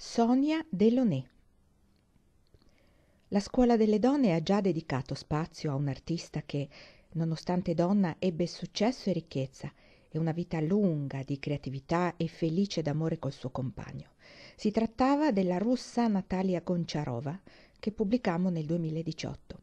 sonia delaunay la scuola delle donne ha già dedicato spazio a un'artista che nonostante donna ebbe successo e ricchezza e una vita lunga di creatività e felice d'amore col suo compagno si trattava della russa natalia gonciarova che pubblicammo nel 2018.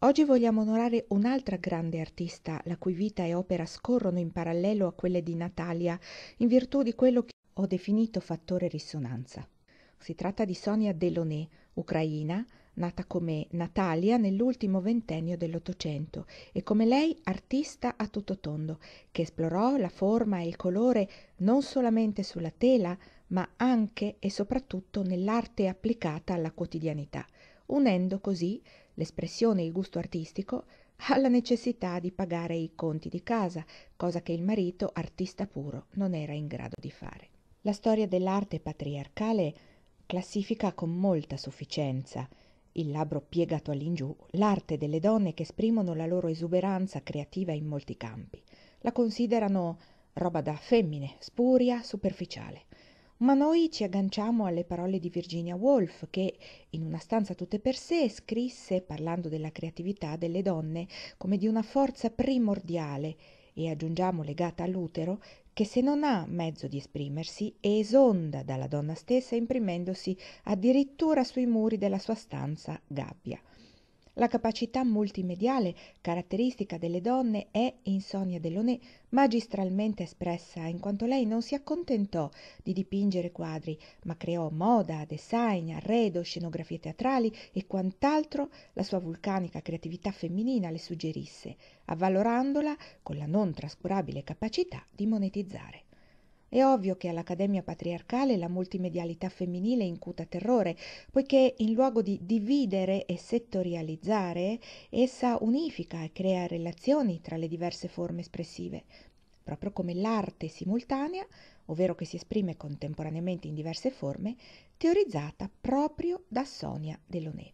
oggi vogliamo onorare un'altra grande artista la cui vita e opera scorrono in parallelo a quelle di natalia in virtù di quello che ho definito fattore risonanza. Si tratta di Sonia Delaunay, ucraina, nata come Natalia nell'ultimo ventennio dell'Ottocento e come lei artista a tutto tondo, che esplorò la forma e il colore non solamente sulla tela, ma anche e soprattutto nell'arte applicata alla quotidianità, unendo così l'espressione e il gusto artistico alla necessità di pagare i conti di casa, cosa che il marito, artista puro, non era in grado di fare la storia dell'arte patriarcale classifica con molta sufficienza il labbro piegato all'ingiù, l'arte delle donne che esprimono la loro esuberanza creativa in molti campi la considerano roba da femmine spuria superficiale ma noi ci agganciamo alle parole di Virginia Woolf che in una stanza tutte per sé scrisse parlando della creatività delle donne come di una forza primordiale e aggiungiamo legata all'utero che se non ha mezzo di esprimersi esonda dalla donna stessa imprimendosi addirittura sui muri della sua stanza gabbia la capacità multimediale caratteristica delle donne è, in Sonia Delaunay, magistralmente espressa, in quanto lei non si accontentò di dipingere quadri, ma creò moda, design, arredo, scenografie teatrali e quant'altro la sua vulcanica creatività femminina le suggerisse, avvalorandola con la non trascurabile capacità di monetizzare. È ovvio che all'Accademia Patriarcale la multimedialità femminile incuta terrore, poiché in luogo di dividere e settorializzare, essa unifica e crea relazioni tra le diverse forme espressive, proprio come l'arte simultanea, ovvero che si esprime contemporaneamente in diverse forme, teorizzata proprio da Sonia Delaunay.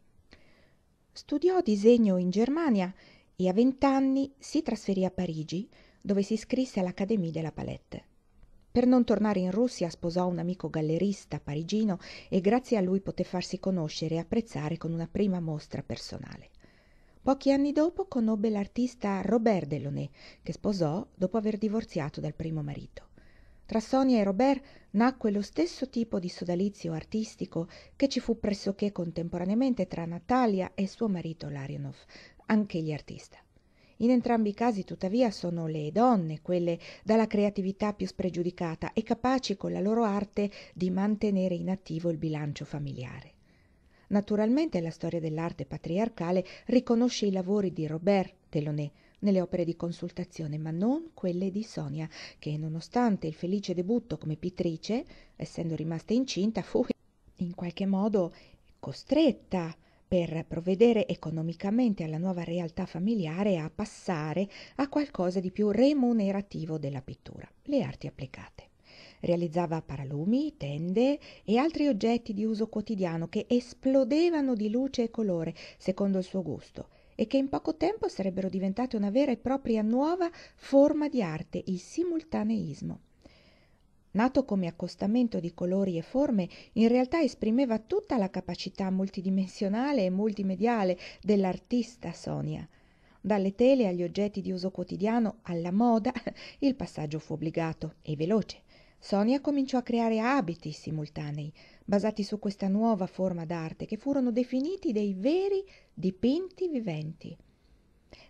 Studiò disegno in Germania e a vent'anni si trasferì a Parigi, dove si iscrisse all'Académie de la Palette per non tornare in russia sposò un amico gallerista parigino e grazie a lui poté farsi conoscere e apprezzare con una prima mostra personale pochi anni dopo conobbe l'artista robert delaunay che sposò dopo aver divorziato dal primo marito tra sonia e robert nacque lo stesso tipo di sodalizio artistico che ci fu pressoché contemporaneamente tra natalia e suo marito Larionov, anch'egli artista in entrambi i casi tuttavia sono le donne quelle dalla creatività più spregiudicata e capaci con la loro arte di mantenere in attivo il bilancio familiare. Naturalmente la storia dell'arte patriarcale riconosce i lavori di Robert Delaunay nelle opere di consultazione, ma non quelle di Sonia, che nonostante il felice debutto come pittrice, essendo rimasta incinta, fu in qualche modo costretta per provvedere economicamente alla nuova realtà familiare a passare a qualcosa di più remunerativo della pittura, le arti applicate. Realizzava paralumi, tende e altri oggetti di uso quotidiano che esplodevano di luce e colore secondo il suo gusto e che in poco tempo sarebbero diventate una vera e propria nuova forma di arte, il simultaneismo nato come accostamento di colori e forme in realtà esprimeva tutta la capacità multidimensionale e multimediale dell'artista sonia dalle tele agli oggetti di uso quotidiano alla moda il passaggio fu obbligato e veloce sonia cominciò a creare abiti simultanei basati su questa nuova forma d'arte che furono definiti dei veri dipinti viventi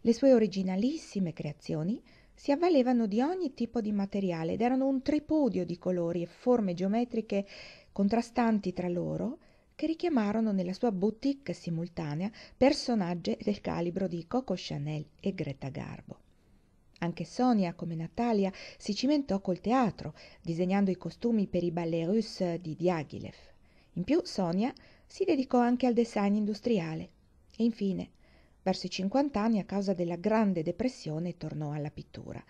le sue originalissime creazioni si avvalevano di ogni tipo di materiale ed erano un tripudio di colori e forme geometriche contrastanti tra loro che richiamarono nella sua boutique simultanea personaggi del calibro di Coco Chanel e Greta Garbo. Anche Sonia, come Natalia, si cimentò col teatro, disegnando i costumi per i ballet russe di Diaghilev. In più, Sonia si dedicò anche al design industriale. E infine, Verso i 50 anni, a causa della Grande Depressione, tornò alla pittura.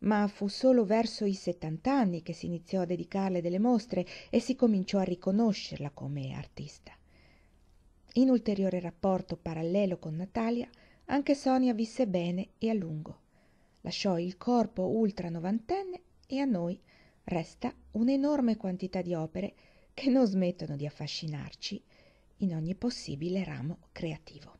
Ma fu solo verso i 70 anni che si iniziò a dedicarle delle mostre e si cominciò a riconoscerla come artista. In ulteriore rapporto parallelo con Natalia, anche Sonia visse bene e a lungo. Lasciò il corpo ultra novantenne e a noi resta un'enorme quantità di opere che non smettono di affascinarci in ogni possibile ramo creativo.